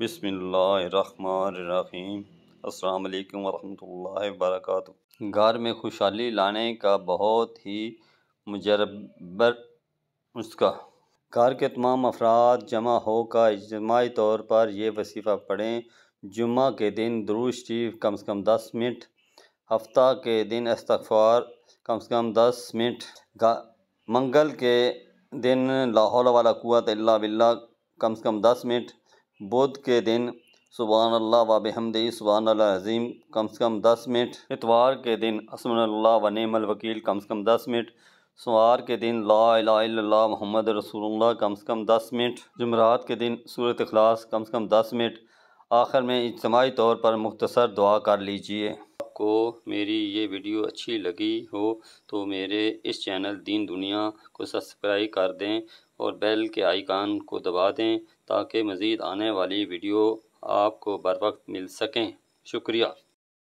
बिसमीम अलकम वरहमल वर्क घर में खुशहाली लाने का बहुत ही मुजरबर नुस्खा घर के तमाम अफराद जमा होकर इजमाही तौर पर यह वसीफ़ा पढ़ें जुम्मे के दिन दरूज शरीफ कम से कम दस मिनट हफ्ता के दिन इस्तफ़ार कम से कम दस मिनट मंगल के दिन लाहौल वाला कुत अल्ला बिल्ला कम से कम दस मिनट बुध के दिन सुबहान अल्लाह व बहमदी सुबहान अज़ीम कम से कम दस मिनट इतवार के दिन असमल्ला व वकील कम से कम दस मिनट सोमवार के दिन ला मोहम्मद रसूलुल्लाह कम से कम दस मिनट जमरात के दिन सूरत अखलास कम से कम दस मिनट आखिर में इजमाही तौर पर मुख्तसर दुआ कर लीजिए आपको मेरी ये वीडियो अच्छी लगी हो तो मेरे इस चैनल दीन दुनिया को सब्सक्राइब कर दें और बेल के आइकान को दबा दें ताकि मज़ीद आने वाली वीडियो आपको बर वक्त मिल सकें शुक्रिया